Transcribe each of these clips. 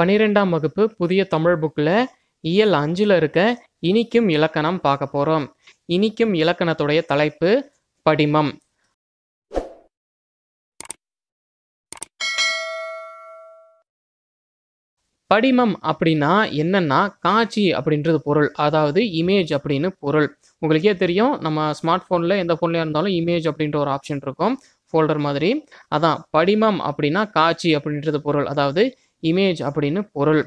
பன்னிரெண்டாம் வகுப்பு புதிய தமிழ் புக்கில் இயல் அஞ்சில் இருக்க இனிக்கும் இலக்கணம் பார்க்க போகிறோம் இனிக்கும் இலக்கணத்துடைய தலைப்பு படிமம் படிமம் அப்படின்னா என்னென்னா காட்சி அப்படின்றது பொருள் அதாவது இமேஜ் அப்படின்னு பொருள் உங்களுக்கே தெரியும் நம்ம ஸ்மார்ட் ஃபோனில் எந்த ஃபோன்லையாக இருந்தாலும் இமேஜ் அப்படின்ற ஒரு ஆப்ஷன் இருக்கும் ஃபோல்டர் மாதிரி அதான் படிமம் அப்படின்னா காட்சி அப்படின்றது பொருள் அதாவது இமேஜ் அப்படின்னு பொருள்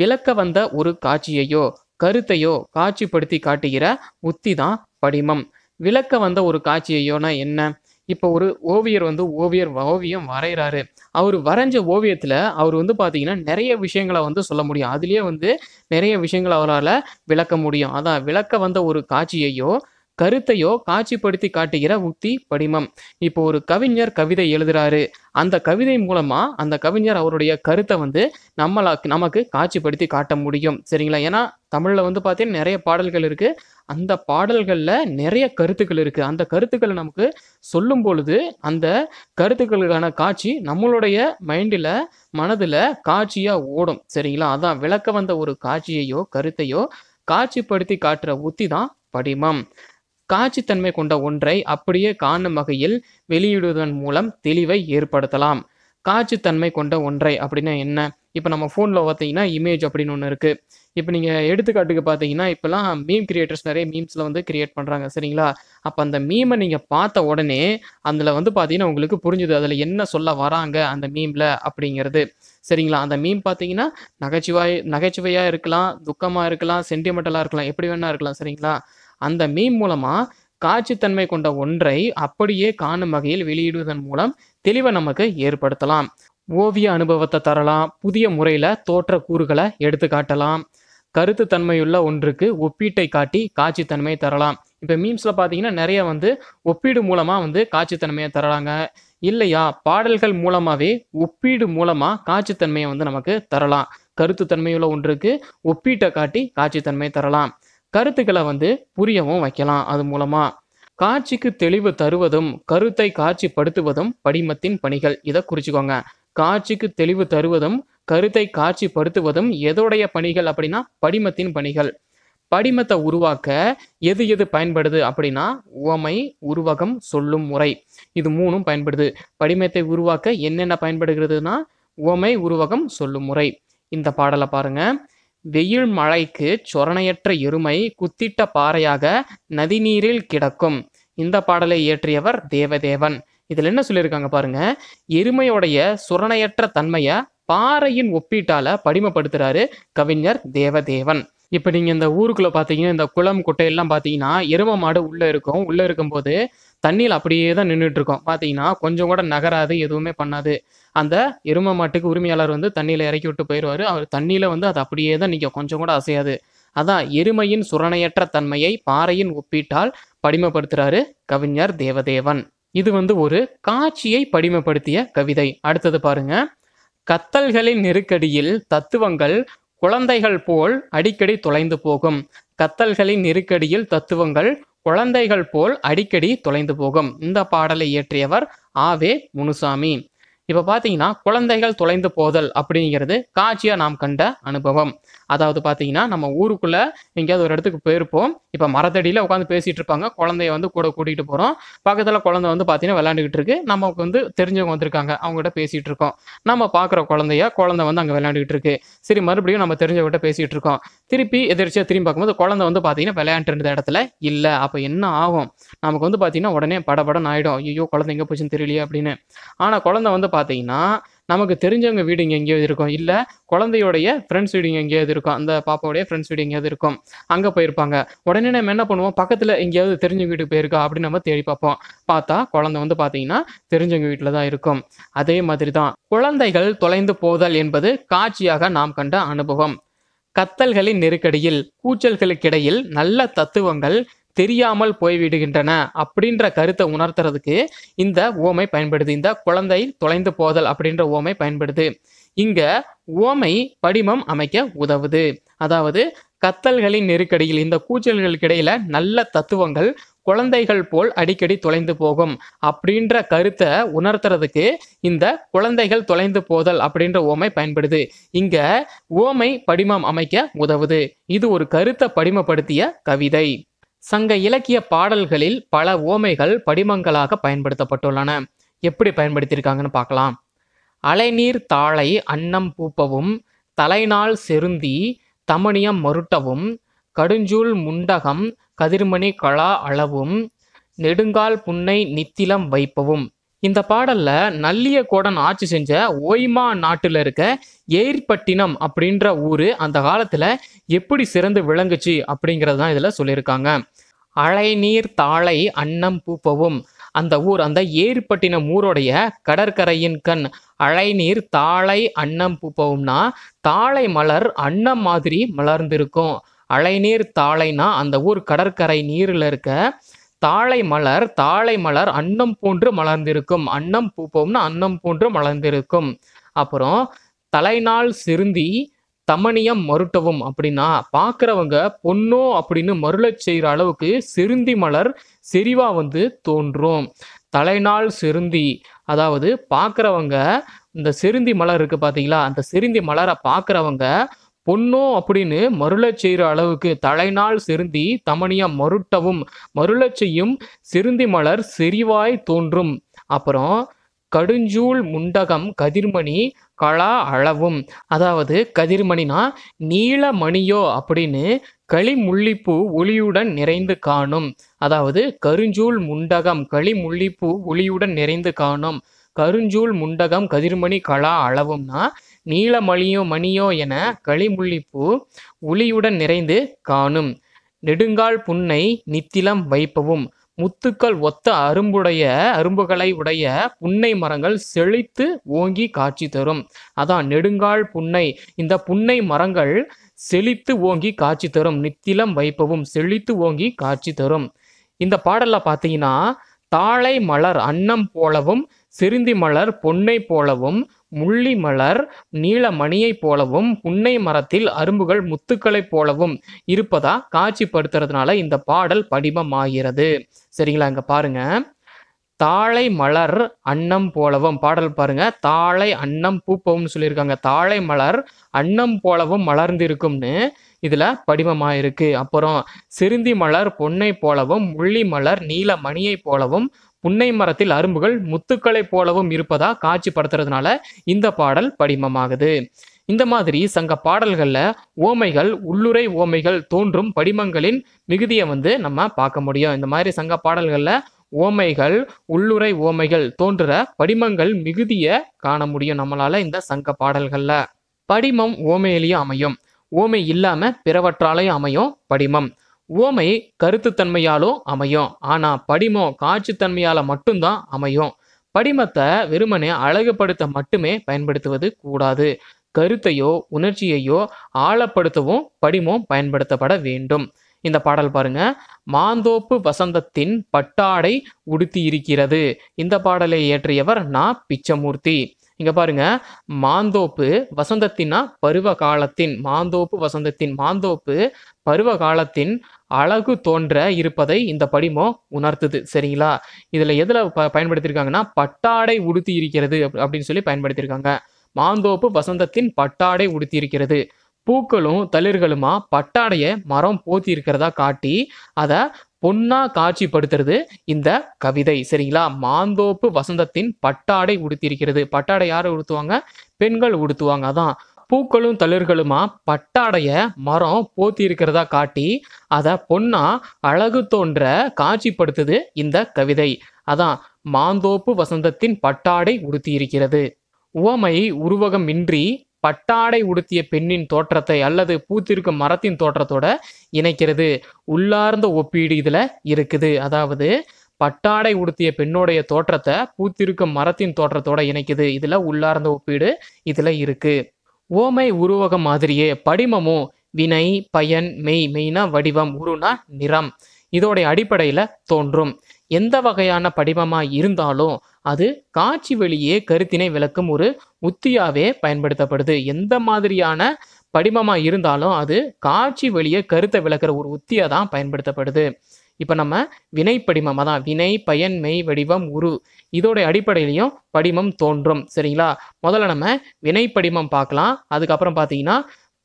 விளக்க வந்த ஒரு காட்சியையோ கருத்தையோ காட்சிப்படுத்தி காட்டுகிற உத்தி தான் படிமம் விளக்க வந்த ஒரு காட்சியையோனா என்ன இப்போ ஒரு ஓவியர் வந்து ஓவியர் ஓவியம் வரைகிறாரு அவர் வரைஞ்ச ஓவியத்தில் அவர் வந்து பார்த்தீங்கன்னா நிறைய விஷயங்களை வந்து சொல்ல முடியும் அதுலேயே வந்து நிறைய விஷயங்களை அவரால் விளக்க முடியும் அதான் விளக்க வந்த ஒரு காட்சியையோ கருத்தையோ காட்சிப்படுத்தி காட்டுகிற உத்தி படிமம் இப்போ ஒரு கவிஞர் கவிதை எழுதுறாரு அந்த கவிதை மூலமா அந்த கவிஞர் அவருடைய கருத்தை வந்து நம்மளா நமக்கு காட்சிப்படுத்தி காட்ட முடியும் சரிங்களா ஏன்னா தமிழில் வந்து பார்த்தீங்கன்னா நிறைய பாடல்கள் இருக்குது அந்த பாடல்களில் நிறைய கருத்துக்கள் இருக்குது அந்த கருத்துக்களை நமக்கு சொல்லும் பொழுது அந்த கருத்துக்களுக்கான காட்சி நம்மளுடைய மைண்டில் மனதில் காட்சியாக ஓடும் சரிங்களா அதான் விளக்க வந்த ஒரு காட்சியையோ கருத்தையோ காட்சிப்படுத்தி காட்டுற உத்தி தான் படிமம் காட்சித்தன்மை கொண்ட ஒன்றை அப்படியே காணும் வகையில் வெளியிடுவதன் மூலம் தெளிவை ஏற்படுத்தலாம் காட்சித்தன்மை கொண்ட ஒன்றை அப்படின்னா என்ன இப்போ நம்ம ஃபோனில் பார்த்தீங்கன்னா இமேஜ் அப்படின்னு ஒன்று இருக்குது இப்போ நீங்கள் எடுத்துக்காட்டுக்கு பார்த்தீங்கன்னா இப்போலாம் மீம் கிரியேட்டர்ஸ் நிறைய மீம்ஸில் வந்து கிரியேட் பண்ணுறாங்க சரிங்களா அப்போ அந்த மீமை நீங்கள் பார்த்த உடனே அதில் வந்து பார்த்தீங்கன்னா உங்களுக்கு புரிஞ்சுது அதில் என்ன சொல்ல வராங்க அந்த மீமில் அப்படிங்கிறது சரிங்களா அந்த மீம் பார்த்தீங்கன்னா நகைச்சுவாய் நகைச்சுவையாக இருக்கலாம் துக்கமாக இருக்கலாம் சென்டிமெண்டலாக இருக்கலாம் எப்படி வேணா இருக்கலாம் சரிங்களா அந்த மீம் மூலமாக காட்சித்தன்மை கொண்ட ஒன்றை அப்படியே காணும் வகையில் வெளியிடுவதன் மூலம் தெளிவை நமக்கு ஏற்படுத்தலாம் ஓவிய அனுபவத்தை தரலாம் புதிய முறையில் தோற்ற கூறுகளை எடுத்து காட்டலாம் கருத்து தன்மையுள்ள ஒன்றுக்கு ஒப்பீட்டை காட்டி காட்சித்தன்மை தரலாம் இப்போ மீம்ஸில் பார்த்தீங்கன்னா நிறைய வந்து ஒப்பீடு மூலமாக வந்து காட்சித்தன்மையை தரலாங்க இல்லையா பாடல்கள் மூலமாகவே ஒப்பீடு மூலமாக காட்சித்தன்மையை வந்து நமக்கு தரலாம் கருத்து தன்மையுள்ள ஒன்றுக்கு ஒப்பீட்டை காட்டி காட்சித்தன்மை தரலாம் கருத்துக்களை வந்து புரியவும் வைக்கலாம் அது மூலமா காட்சிக்கு தெளிவு தருவதும் கருத்தை காட்சிப்படுத்துவதும் படிமத்தின் பணிகள் இதை குறிச்சுக்கோங்க காட்சிக்கு தெளிவு தருவதும் கருத்தை காட்சிப்படுத்துவதும் எதோடைய பணிகள் அப்படின்னா படிமத்தின் பணிகள் படிமத்தை உருவாக்க எது எது பயன்படுது அப்படின்னா உவமை உருவகம் சொல்லும் முறை இது மூணும் பயன்படுது படிமத்தை உருவாக்க என்னென்ன பயன்படுகிறதுனா உவமை உருவகம் சொல்லும் முறை இந்த பாடலை பாருங்க வெயில் மழைக்கு சொரணையற்ற எருமை குத்திட்ட பாறையாக நதிநீரில் கிடக்கும் இந்த பாடலை இயற்றியவர் தேவதேவன் இதில் என்ன சொல்லியிருக்காங்க பாருங்க எருமையுடைய சுரணையற்ற தன்மையை பாறையின் ஒப்பீட்டால படிமப்படுத்துறாரு கவிஞர் தேவதேவன் இப்போ நீங்கள் இந்த ஊருக்குள்ளே பார்த்தீங்கன்னா இந்த குளம் குட்டையெல்லாம் பார்த்தீங்கன்னா எரும மாடு உள்ளே இருக்கும் உள்ளே இருக்கும்போது தண்ணியில் அப்படியே தான் இருக்கோம் பார்த்தீங்கன்னா கொஞ்சம் கூட நகராது எதுவுமே பண்ணாது அந்த எரும மாட்டுக்கு உரிமையாளர் வந்து தண்ணியில் இறக்கி விட்டு போயிடுவார் அவர் தண்ணியில் வந்து அது அப்படியே தான் நிற்கும் கொஞ்சம் கூட அசையாது அதான் எருமையின் சுரணையற்ற தன்மையை பாறையின் ஒப்பீட்டால் படிமப்படுத்துகிறாரு கவிஞர் தேவதேவன் இது வந்து ஒரு காட்சியை படிமப்படுத்திய கவிதை அடுத்தது பாருங்க கத்தல்களின் நெருக்கடியில் தத்துவங்கள் குழந்தைகள் போல் அடிக்கடி தொலைந்து போகும் கத்தல்களின் நெருக்கடியில் தத்துவங்கள் குழந்தைகள் போல் அடிக்கடி தொலைந்து போகும் இந்த பாடலை இயற்றியவர் ஆவே முனுசாமி இப்போ பார்த்தீங்கன்னா குழந்தைகள் தொலைந்து போதல் அப்படிங்கிறது காட்சியாக நாம் கண்ட அனுபவம் அதாவது பார்த்தீங்கன்னா நம்ம ஊருக்குள்ளே எங்கேயாவது ஒரு இடத்துக்கு போயிருப்போம் இப்போ மரத்தடியில் உட்காந்து பேசிகிட்டு இருப்பாங்க குழந்தைய வந்து கூட கூட்டிகிட்டு போகிறோம் பக்கத்தில் குழந்தை வந்து பார்த்தீங்கன்னா விளையாண்டுக்கிட்டு இருக்கு நமக்கு வந்து தெரிஞ்சவங்க வந்திருக்காங்க அவங்ககிட்ட பேசிகிட்டு இருக்கோம் நம்ம பார்க்குற குழந்தைய குழந்தை வந்து அங்கே விளையாண்டுக்கிட்டு இருக்கு சரி மறுபடியும் நம்ம தெரிஞ்சவங்ககிட்ட பேசிகிட்டு இருக்கோம் திருப்பி எதிர்ச்சியாக திரும்பி பார்க்கும்போது குழந்தை வந்து பார்த்தீங்கன்னா விளையாண்டுருந்த இடத்துல இல்லை அப்போ என்ன ஆகும் நமக்கு வந்து பார்த்தீங்கன்னா உடனே படபடம் ஆகிடும் ஐயோ குழந்தை எங்கே போச்சுன்னு தெரியலையே அப்படின்னு ஆனால் குழந்தை வந்து பார்த்தீங்கன்னா நமக்கு தெரிஞ்சவங்க வீடு இங்கே எங்கேயாவது இருக்கும் இல்லை குழந்தையோடைய ஃப்ரெண்ட்ஸ் வீடு இங்கே எங்கேயாவது இருக்கும் அந்த பாப்பாவுடைய ஃப்ரெண்ட்ஸ் வீடு எங்கேயாவது இருக்கும் அங்கே போயிருப்பாங்க உடனே நம்ம என்ன பண்ணுவோம் பக்கத்தில் எங்கேயாவது தெரிஞ்ச வீட்டுக்கு போயிருக்கா அப்படின்னு நம்ம தேடி பார்ப்போம் பார்த்தா குழந்தை வந்து பார்த்தீங்கன்னா தெரிஞ்சவங்க வீட்டில் தான் இருக்கும் அதே மாதிரி தான் குழந்தைகள் தொலைந்து போதல் என்பது காட்சியாக நாம் கண்ட அனுபவம் கத்தல்களின் நெருக்கடியில் கூச்சல்களுக்கிடையில் நல்ல தத்துவங்கள் தெரியாமல் போய்விடுகின்றன அப்படின்ற கருத்தை உணர்த்துறதுக்கு இந்த ஓமை பயன்படுது இந்த குழந்தை தொலைந்து போதல் அப்படின்ற ஓமை பயன்படுது இங்க ஓமை படிமம் அமைக்க உதவுது அதாவது கத்தல்களின் நெருக்கடியில் இந்த கூச்சல்களுக்கு இடையில நல்ல தத்துவங்கள் குழந்தைகள் போல் அடிக்கடி தொலைந்து போகும் அப்படின்ற கருத்தை உணர்த்துறதுக்கு இந்த குழந்தைகள் தொலைந்து போதல் அப்படின்ற ஓமை பயன்படுது இங்க ஓமை படிமம் அமைக்க உதவுது இது ஒரு கருத்தை படிமப்படுத்திய கவிதை சங்க இலக்கிய பாடல்களில் பல ஓமைகள் படிமங்களாக பயன்படுத்தப்பட்டுள்ளன எப்படி பயன்படுத்தியிருக்காங்கன்னு பார்க்கலாம் அலைநீர் தாளை அன்னம் பூப்பவும் தலைநாள் செருந்தி தமணியம் மருட்டவும் கடுஞ்சூல் முண்டகம் கதிர்மணி கலா அளவும் நெடுங்கால் புன்னை நித்திலம் வைப்பவும் இந்த பாடல்ல நல்லிய கோடன் ஆட்சி செஞ்ச ஓய்மா நாட்டுல இருக்க ஏர்பட்டினம் அப்படின்ற ஊரு அந்த காலத்துல எப்படி சிறந்து விளங்குச்சு அப்படிங்கிறது தான் இதுல சொல்லியிருக்காங்க நீர் தாளை அன்னம் பூப்பவும் அந்த ஊர் அந்த ஏர்பட்டினம் ஊருடைய கடற்கரையின் கண் நீர் தாளை அன்னம் பூப்பவும்னா தாளை மலர் அன்னம் மாதிரி மலர்ந்திருக்கும் அழைநீர் தாளைனா அந்த ஊர் கடற்கரை நீரில் இருக்க தாழை மலர் தாழை மலர் அன்னம் போன்று மலர்ந்திருக்கும் அன்னம் பூப்போம்னா அன்னம் போன்று மலர்ந்திருக்கும் அப்புறம் தலைநாள் சிறுந்தி தமணியம் மருட்டவும் அப்படின்னா பார்க்குறவங்க பொண்ணோ அப்படின்னு மருளச் செய்கிற அளவுக்கு சிறுந்தி மலர் செறிவாக வந்து தோன்றும் தலைநாள் சிறுந்தி அதாவது பார்க்குறவங்க இந்த சிறுந்தி மலர் இருக்குது பார்த்தீங்களா அந்த சிறுந்தி மலரை பார்க்குறவங்க பொன்னோ அப்படின்னு மருளச் செய்கிற அளவுக்கு தலைநாள் செருந்தி தமணியா மருட்டவும் மருளச் செய்யும் செருந்தி மலர் செறிவாய் தோன்றும் அப்புறம் கடுஞ்சூல் முண்டகம் கதிர்மணி கலா அளவும் அதாவது கதிர்மணினா நீலமணியோ அப்படின்னு களிமுள்ளிப்பூ ஒளியுடன் நிறைந்து காணும் அதாவது கருஞ்சூல் முண்டகம் களிமுள்ளிப்பூ ஒளியுடன் நிறைந்து காணும் கருஞ்சூல் முண்டகம் கதிர்மணி கலா அளவும்னா நீலமணியோ மணியோ என களிமுள்ளிப்பூ உளியுடன் நிறைந்து காணும் நெடுங்கால் புன்னை நித்திலம் வைப்பவும் முத்துக்கள் ஒத்த அரும்புடைய அரும்புகளை உடைய புன்னை மரங்கள் செழித்து ஓங்கி காட்சி தரும் அதான் நெடுங்கால் புன்னை இந்த புன்னை மரங்கள் செழித்து ஓங்கி காட்சி தரும் நித்திலம் வைப்பவும் செழித்து ஓங்கி காட்சி தரும் இந்த பாடலில் பார்த்தீங்கன்னா தாழை மலர் அன்னம் போலவும் சிறுந்தி மலர் பொன்னை போலவும் முள்ளி மலர் மணியைப் போலவும் புன்னை மரத்தில் அரும்புகள் முத்துக்களைப் போலவும் இருப்பதா காட்சிப்படுத்துறதுனால இந்த பாடல் படிமமாகிறது சரிங்களா இங்க பாருங்க தாழை மலர் அன்னம் போலவும் பாடல் பாருங்க தாழை அன்னம் பூப்பவும் சொல்லியிருக்காங்க தாழை மலர் அன்னம் போலவும் மலர்ந்திருக்கும்னு இதுல படிமமாயிருக்கு அப்புறம் சிறுந்தி மலர் பொன்னை போலவும் முள்ளி மலர் நீல மணியை போலவும் புன்னை மரத்தில் அரும்புகள் முத்துக்களை போலவும் இருப்பதா காட்சி படுத்துறதுனால இந்த பாடல் படிமமாகுது இந்த மாதிரி சங்க பாடல்களில் ஓமைகள் உள்ளுரை ஓமைகள் தோன்றும் படிமங்களின் மிகுதியை வந்து நம்ம பார்க்க முடியும் இந்த மாதிரி சங்க பாடல்களில் ஓமைகள் உள்ளுரை ஓமைகள் தோன்ற படிமங்கள் மிகுதியை காண முடியும் நம்மளால் இந்த சங்க பாடல்களில் படிமம் ஓமையிலேயும் அமையும் ஓமை இல்லாமல் பிறவற்றாலையும் அமையும் படிமம் உவமை கருத்துத்தன்மையாலும் அமையும் ஆனால் படிமம் காட்சித்தன்மையால் மட்டும்தான் அமையும் படிமத்தை வெறுமனே அழகுபடுத்த மட்டுமே பயன்படுத்துவது கூடாது கருத்தையோ உணர்ச்சியையோ ஆழப்படுத்தவும் படிமம் பயன்படுத்தப்பட வேண்டும் இந்த பாடல் பாருங்க மாந்தோப்பு வசந்தத்தின் பட்டாடை உடுத்தி இருக்கிறது இந்த பாடலை இயற்றியவர் நா பிச்சமூர்த்தி இங்க பாருங்க மாந்தோப்பு வசந்தத்தினா பருவ காலத்தின் மாந்தோப்பு வசந்தத்தின் மாந்தோப்பு பருவ காலத்தின் அழகு தோன்ற இருப்பதை இந்த படிமம் உணர்த்துது சரிங்களா இதுல எதுல ப பயன்படுத்தியிருக்காங்கன்னா பட்டாடை உடுத்தி இருக்கிறது அப்படின்னு சொல்லி பயன்படுத்தியிருக்காங்க மாந்தோப்பு வசந்தத்தின் பட்டாடை உடுத்தி இருக்கிறது பூக்களும் தளிர்களுமா பட்டாடையை மரம் போத்தி இருக்கிறதா காட்டி அதை பொன்னா காட்சிப்படுத்துறது இந்த கவிதை சரிங்களா மாந்தோப்பு வசந்தத்தின் பட்டாடை உடுத்தியிருக்கிறது பட்டாடை யார் உடுத்துவாங்க பெண்கள் உடுத்துவாங்க அதான் பூக்களும் தளிர்களுமா பட்டாடைய மரம் போத்தி இருக்கிறதா காட்டி அதை பொன்னா அழகு தோன்ற காட்சிப்படுத்துது இந்த கவிதை அதான் மாந்தோப்பு வசந்தத்தின் பட்டாடை உடுத்தியிருக்கிறது உவமை உருவகமின்றி பட்டாடை உடுத்திய பெண்ணின் தோற்றத்தை அல்லது பூத்திருக்கும் மரத்தின் தோற்றத்தோட இணைக்கிறது உள்ளார்ந்த ஒப்பீடு இதில் இருக்குது அதாவது பட்டாடை உடுத்திய பெண்ணுடைய தோற்றத்தை பூத்திருக்கும் மரத்தின் தோற்றத்தோட இணைக்குது இதில் உள்ளார்ந்த ஒப்பீடு இதில் இருக்கு ஓமை உருவகம் மாதிரியே படிமமும் வினை பயன் மெய் மெய்னா வடிவம் உருனா நிறம் இதோடைய அடிப்படையில் தோன்றும் எந்த வகையான படிமமாக இருந்தாலும் அது காட்சி வெளியே கருத்தினை விளக்கும் ஒரு உத்தியாவே பயன்படுத்தப்படுது எந்த மாதிரியான படிமமாக இருந்தாலும் அது காட்சி வெளியே கருத்தை விளக்குற ஒரு உத்தியாக தான் பயன்படுத்தப்படுது இப்போ நம்ம வினை படிமம் அதான் வினை பயன் மெய் வடிவம் உரு இதோடைய அடிப்படையிலையும் படிமம் தோன்றும் சரிங்களா முதல்ல நம்ம வினை படிமம் பார்க்கலாம் அதுக்கப்புறம் பார்த்தீங்கன்னா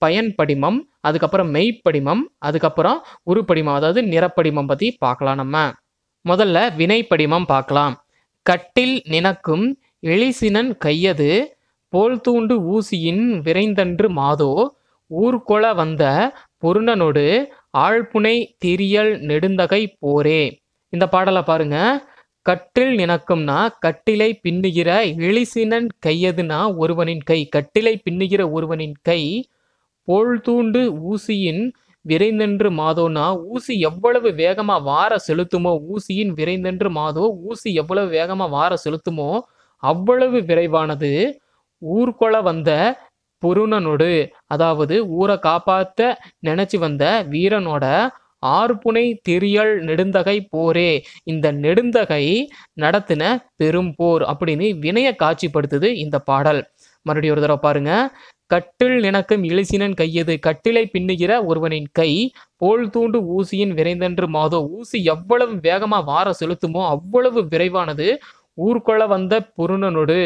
பயன் படிமம் அதுக்கப்புறம் மெய் படிமம் அதுக்கப்புறம் உருப்படிமம் அதாவது நிறப்படிமம் பற்றி பார்க்கலாம் நம்ம முதல்ல வினை படிமம் பார்க்கலாம் கட்டில் நினக்கும் எழிசினன் கையது போல் தூண்டு ஊசியின் விரைந்தன்று மாதோ ஊர்கொள வந்த பொருணனோடு ஆழ்புனை திரியல் நெடுந்தகை போரே இந்த பாடலை பாருங்க கட்டில் நினக்கும்னா கட்டிலை பின்னுகிற எழிசினன் கையதுனா ஒருவனின் கை கட்டிலை பின்னுகிற ஒருவனின் கை போல் தூண்டு ஊசியின் விரைந்தென்று மாதோனா ஊசி எவ்வளவு வேகமா வார செலுத்துமோ ஊசியின் விரைந்தென்று மாதோ ஊசி எவ்வளவு வேகமாக வார செலுத்துமோ அவ்வளவு விரைவானது ஊர்கொள வந்த புருணனோடு அதாவது ஊரை காப்பாத்த நினைச்சு வந்த வீரனோட ஆறுப்புனை திரியல் நெடுந்தகை போரே இந்த நெடுந்தகை நடத்தின பெரும் போர் அப்படின்னு வினைய காட்சிப்படுத்துது இந்த பாடல் மறுபடியும் ஒரு தடவை பாருங்க கட்டில் நினக்கும் இழிசினன் கையது கட்டிலை பின்னுகிற ஒருவனின் கை போல் தூண்டு ஊசியின் விரைந்தன்று மாதோ ஊசி எவ்வளவு வேகமா வார செலுத்துமோ அவ்வளவு விரைவானது ஊர்கொள வந்த புருணனோடு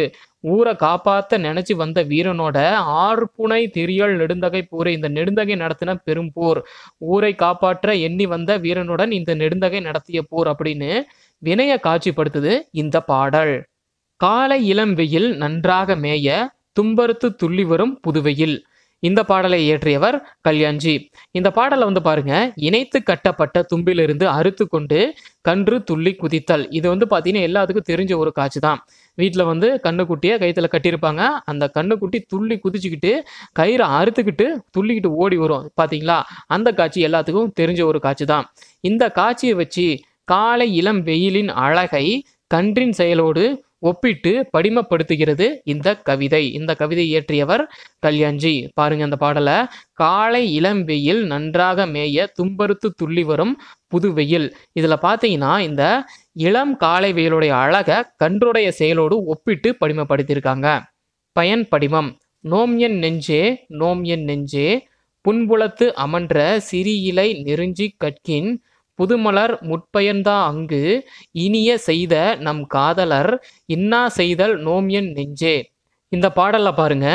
ஊரை காப்பாத்த நினைச்சு வந்த வீரனோட புனை திரியல் நெடுந்தகை போர் இந்த நெடுந்தகை நடத்தின பெரும் போர் ஊரை காப்பாற்ற எண்ணி வந்த வீரனுடன் இந்த நெடுந்தகை நடத்திய போர் அப்படின்னு வினைய காட்சிப்படுத்துது இந்த பாடல் காலை இளம் வெயில் நன்றாக மேய தும்பறுத்து துள்ளி வரும் புதுவையில் இந்த பாடலை இயற்றியவர் கல்யாண்ஜி இந்த பாடலை வந்து பாருங்க இணைத்து கட்டப்பட்ட தும்பிலிருந்து அறுத்து கொண்டு கன்று துள்ளி குதித்தல் இது வந்து பார்த்தீங்கன்னா எல்லாத்துக்கும் தெரிஞ்ச ஒரு காட்சி தான் வீட்டில் வந்து கண்ணுக்குட்டியை கைத்தில் கட்டியிருப்பாங்க அந்த கண்ணுக்குட்டி துள்ளி குதிச்சுக்கிட்டு கயிறை அறுத்துக்கிட்டு துள்ளிக்கிட்டு ஓடி வரும் பார்த்தீங்களா அந்த காட்சி எல்லாத்துக்கும் தெரிஞ்ச ஒரு காட்சி தான் இந்த காட்சியை வச்சு காலை இளம் வெயிலின் அழகை கன்றின் செயலோடு ஒப்பிட்டு படிமப்படுத்துகிறது இந்த கவிதை இந்த கவிதை இயற்றியவர் கல்யாண்ஜி பாருங்க அந்த பாடலை காலை இளம் வெயில் நன்றாக மேய தும்பருத்து துள்ளி வரும் புது வெயில் இதில் பார்த்தீங்கன்னா இந்த இளம் காலை வெயிலுடைய அழகை கன்றுடைய செயலோடு ஒப்பிட்டு படிமப்படுத்தியிருக்காங்க பயன் படிமம் நோம் என் நெஞ்சே நோம் என் நெஞ்சே புன்புலத்து அமன்ற சிறியிலை நெருஞ்சி கற்கின் புதுமலர் முற்பயன்தா அங்கு இனிய செய்த நம் காதலர் இன்னா செய்தல் நோமியன் நெஞ்சே இந்த பாடல்ல பாருங்க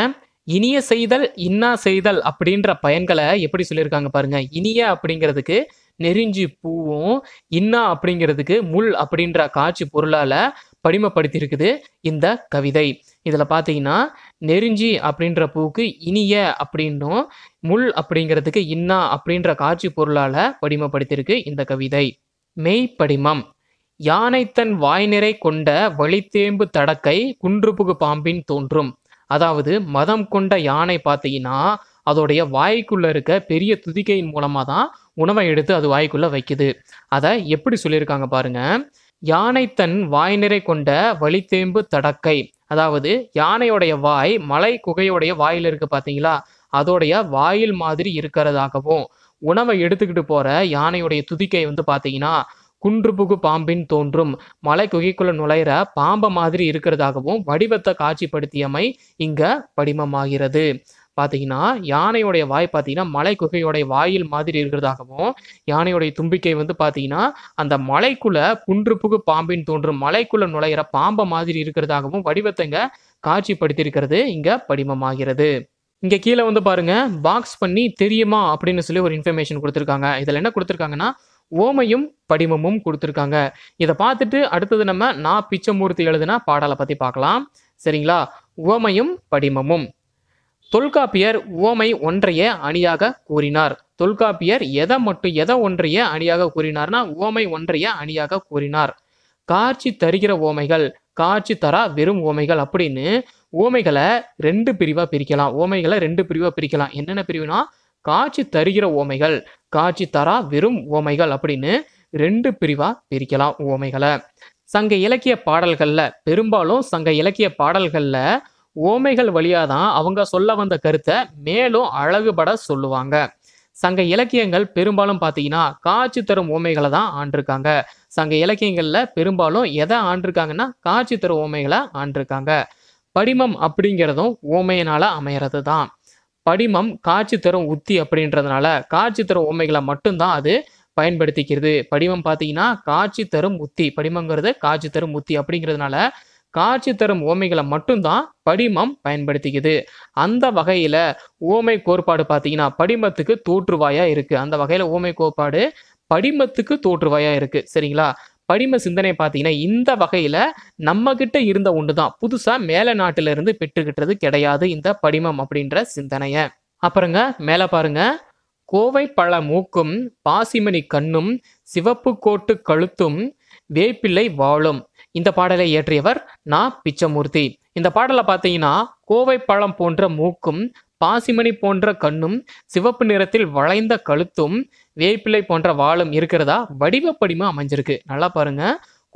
இனிய செய்தல் இன்னா செய்தல் அப்படின்ற பயன்களை எப்படி சொல்லியிருக்காங்க பாருங்க இனிய அப்படிங்கிறதுக்கு நெறிஞ்சி பூவும் இன்னா அப்படிங்கிறதுக்கு முள் அப்படின்ற காட்சி பொருளால படிமப்படுத்தியிருக்குது இந்த கவிதை இதில் பார்த்தீங்கன்னா நெருஞ்சி அப்படின்ற பூவுக்கு இனிய அப்படின்னும் முள் அப்படிங்கிறதுக்கு இன்னா அப்படின்ற காட்சி பொருளால் படிமப்படுத்தியிருக்கு இந்த கவிதை மெய்ப்படிமம் யானை தன் வாய்நிறை கொண்ட வழித்தேம்பு தடக்கை குன்றுப்புகு பாம்பின் தோன்றும் அதாவது மதம் கொண்ட யானை பார்த்தீங்கன்னா அதோடைய வாய்க்குள்ளே இருக்க பெரிய துதிக்கையின் மூலமாக தான் உணவை எடுத்து அது வாய்க்குள்ளே வைக்குது அதை எப்படி சொல்லியிருக்காங்க பாருங்கள் யானை தன் வாய் நிறை கொண்ட வழித்தேம்பு தடக்கை அதாவது யானையுடைய வாய் மலை குகையுடைய வாயில் இருக்கு பார்த்தீங்களா அதோடைய வாயில் மாதிரி இருக்கிறதாகவும் உணவை எடுத்துக்கிட்டு போற யானையுடைய துதிக்கை வந்து பார்த்தீங்கன்னா குன்றுபுகு பாம்பின் தோன்றும் மலை குகைக்குள்ள நுழையிற பாம்பை மாதிரி இருக்கிறதாகவும் வடிவத்தை காட்சிப்படுத்தியமை இங்க படிமமாகிறது பார்த்தீங்கன்னா யானையுடைய வாய் பார்த்தீங்கன்னா மலை குகையோடைய வாயில் மாதிரி இருக்கிறதாகவும் யானையுடைய தும்பிக்கை வந்து பார்த்தீங்கன்னா அந்த மலைக்குள்ள குன்று புகு பாம்பின் தோன்றும் மலைக்குள்ள நுழையிற பாம்பை மாதிரி இருக்கிறதாகவும் வடிவத்தைங்க காட்சிப்படுத்தியிருக்கிறது இங்க படிமமாகிறது இங்கே கீழே வந்து பாருங்க பாக்ஸ் பண்ணி தெரியுமா அப்படின்னு சொல்லி ஒரு இன்ஃபர்மேஷன் கொடுத்துருக்காங்க இதில் என்ன கொடுத்துருக்காங்கன்னா ஓமையும் படிமமும் கொடுத்துருக்காங்க இதை பார்த்துட்டு அடுத்தது நம்ம நான் பிச்சமூர்த்தி எழுதுனா பாடலை பற்றி பார்க்கலாம் சரிங்களா ஓமையும் படிமமும் தொல்காப்பியர் உவமை ஒன்றைய அணியாக கூறினார் தொல்காப்பியர் எதை மட்டும் எதை ஒன்றைய அணியாக கூறினார்னா உவமை ஒன்றைய அணியாக கூறினார் காட்சி தருகிற ஓமைகள் காட்சி தரா வெறும் ஓமைகள் அப்படின்னு ஓமைகளை ரெண்டு பிரிவாக பிரிக்கலாம் ஓமைகளை ரெண்டு பிரிவாக பிரிக்கலாம் என்னென்ன பிரிவுனா காட்சி தருகிற ஓமைகள் காட்சி தரா வெறும் ஓமைகள் அப்படின்னு ரெண்டு பிரிவாக பிரிக்கலாம் ஓமைகளை சங்க இலக்கிய பாடல்களில் பெரும்பாலும் சங்க இலக்கிய பாடல்களில் ஓமைகள் வழியாக தான் அவங்க சொல்ல வந்த கருத்தை மேலும் அழகுபட சொல்லுவாங்க சங்க இலக்கியங்கள் பெரும்பாலும் பார்த்தீங்கன்னா காட்சி தரும் ஓமைகளை தான் ஆண்டிருக்காங்க சங்க இலக்கியங்களில் பெரும்பாலும் எதை ஆண்டிருக்காங்கன்னா காட்சி தரும் ஓமைகளை ஆண்டிருக்காங்க படிமம் அப்படிங்கிறதும் ஓமையினால் அமையிறது தான் படிமம் காட்சி தரும் உத்தி அப்படின்றதுனால காட்சி தரும் ஓமைகளை மட்டும்தான் அது பயன்படுத்திக்கிறது படிமம் பார்த்தீங்கன்னா காட்சி தரும் உத்தி படிமங்கிறது காட்சி தரும் உத்தி அப்படிங்கிறதுனால காட்சி தரும் ஓமைகளை மட்டும்தான் படிமம் பயன்படுத்திக்குது அந்த வகையில் ஓமை கோட்பாடு பார்த்தீங்கன்னா படிமத்துக்கு தோற்றுவாயாக இருக்குது அந்த வகையில் ஓமை கோட்பாடு படிமத்துக்கு தோற்றுவாயாக இருக்குது சரிங்களா படிம சிந்தனை பார்த்தீங்கன்னா இந்த வகையில் நம்மக்கிட்ட இருந்த ஒன்று தான் புதுசாக மேலே நாட்டிலிருந்து பெற்றுக்கிட்டது கிடையாது இந்த படிமம் அப்படின்ற சிந்தனையை அப்புறங்க மேலே பாருங்க கோவை பழ மூக்கும் பாசிமணி கண்ணும் சிவப்பு கோட்டு கழுத்தும் வேப்பிள்ளை வாழும் இந்த பாடலை இயற்றியவர் நா பிச்சமூர்த்தி இந்த பாடலை பார்த்தீங்கன்னா கோவை பழம் போன்ற மூக்கும் பாசிமணி போன்ற கண்ணும் சிவப்பு நிறத்தில் வளைந்த கழுத்தும் வேப்பிலை போன்ற வாளும் இருக்கிறதா வடிவப்படிமா அமைஞ்சிருக்கு நல்லா பாருங்க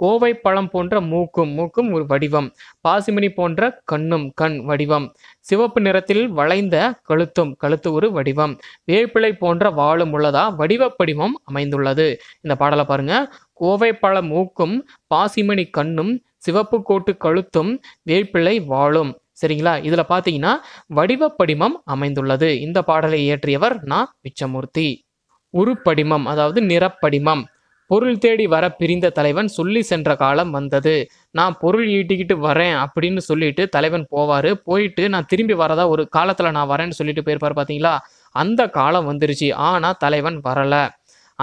கோவை பழம் போன்ற மூக்கும் மூக்கும் ஒரு வடிவம் பாசிமணி போன்ற கண்ணும் கண் வடிவம் சிவப்பு நிறத்தில் வளைந்த கழுத்தும் கழுத்து ஒரு வடிவம் வேப்பிலை போன்ற வாழும் உள்ளதா வடிவப்படிமம் அமைந்துள்ளது இந்த பாடலை பாருங்க கோவைப்பழ மூக்கும் பாசிமணி கண்ணும் சிவப்பு கோட்டு கழுத்தும் வேப்பிள்ளை வாழும் சரிங்களா இதில் பார்த்தீங்கன்னா வடிவப்படிமம் அமைந்துள்ளது இந்த பாடலை இயற்றியவர் நான் பிச்சமூர்த்தி உருப்படிமம் அதாவது நிறப்படிமம் பொருள் தேடி வர பிரிந்த தலைவன் சொல்லி சென்ற காலம் வந்தது நான் பொருள் ஈட்டிக்கிட்டு வரேன் அப்படின்னு சொல்லிட்டு தலைவன் போவார் போயிட்டு நான் திரும்பி வரதா ஒரு காலத்தில் நான் வரேன்னு சொல்லிட்டு போயிருப்பார் பார்த்தீங்களா அந்த காலம் வந்துருச்சு ஆனால் தலைவன் வரலை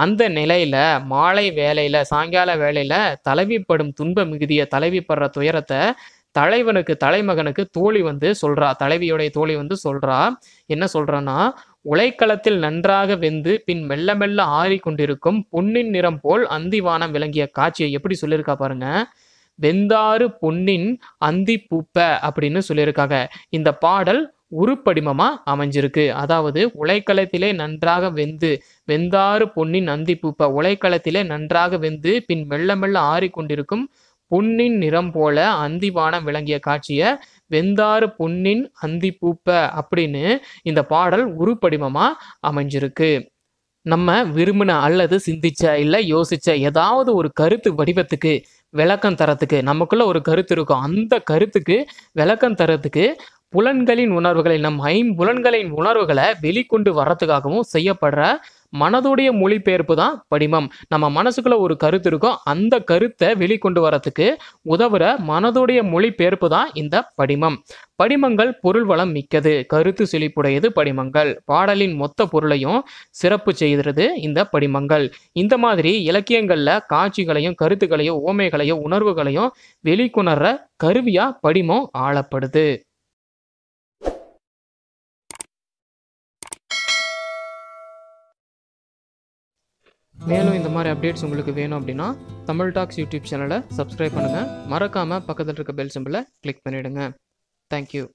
அந்த நிலையில மாலை வேலையில சாயங்கால வேலையில தலைவிப்படும் துன்ப மிகுதிய தலைவிப்படுற துயரத்தை தலைவனுக்கு தலைமகனுக்கு தோழி வந்து சொல்றா தலைவியோடைய தோழி வந்து சொல்றா என்ன சொல்றான்னா உலைக்களத்தில் நன்றாக வெந்து பின் மெல்ல மெல்ல ஆறிக்கொண்டிருக்கும் பொன்னின் நிறம் போல் அந்திவானம் விளங்கிய காட்சியை எப்படி சொல்லியிருக்கா பாருங்க வெந்தாறு பொன்னின் அந்தி பூப்ப அப்படின்னு சொல்லியிருக்காங்க இந்த பாடல் உருப்படிமமாக அமைஞ்சிருக்கு அதாவது உலைக்களத்திலே நன்றாக வெந்து வெந்தாறு பொன்னின் நந்தி பூப்ப உலைக்களத்திலே நன்றாக வெந்து பின் மெல்ல மெல்ல ஆறிக்கொண்டிருக்கும் பொன்னின் நிறம் போல அந்திவானம் விளங்கிய காட்சியை வெந்தாறு பொன்னின் அந்தி பூப்ப அப்படின்னு இந்த பாடல் உருப்படிமமாக அமைஞ்சிருக்கு நம்ம விரும்பின அல்லது சிந்திச்ச இல்லை யோசிச்ச ஏதாவது ஒரு கருத்து வடிவத்துக்கு விளக்கம் தரத்துக்கு நமக்குள்ள ஒரு கருத்து இருக்கும் அந்த கருத்துக்கு விளக்கம் தரத்துக்கு புலன்களின் உணர்வுகளை நம் ஐம்புலன்களின் உணர்வுகளை வெளிக்கொண்டு வர்றதுக்காகவும் செய்யப்படுற மனதுடைய மொழிபெயர்ப்பு தான் படிமம் நம்ம மனசுக்குள்ள ஒரு கருத்து இருக்கும் அந்த கருத்தை வெளிக்கொண்டு வரத்துக்கு உதவுற மனதுடைய மொழிபெயர்ப்பு தான் இந்த படிமம் படிமங்கள் பொருள் வளம் மிக்கது கருத்து செழிப்புடையது படிமங்கள் பாடலின் மொத்த பொருளையும் சிறப்பு செய்கிறது இந்த படிமங்கள் இந்த மாதிரி இலக்கியங்களில் காட்சிகளையும் கருத்துக்களையும் ஓமைகளையும் உணர்வுகளையும் வெளிக்கொணர்ற கருவியாக படிமம் ஆளப்படுது மேலும் இந்த மாதிரி அப்டேட்ஸ் உங்களுக்கு வேணும் அப்படின்னா தமிழ் டாக்ஸ் யூடியூப் சேனலை சப்ஸ்கிரைப் பண்ணுங்கள் மறக்காமல் பக்கத்தில் இருக்க பெல் சிம்பிளை கிளிக் பண்ணிவிடுங்க தேங்க்யூ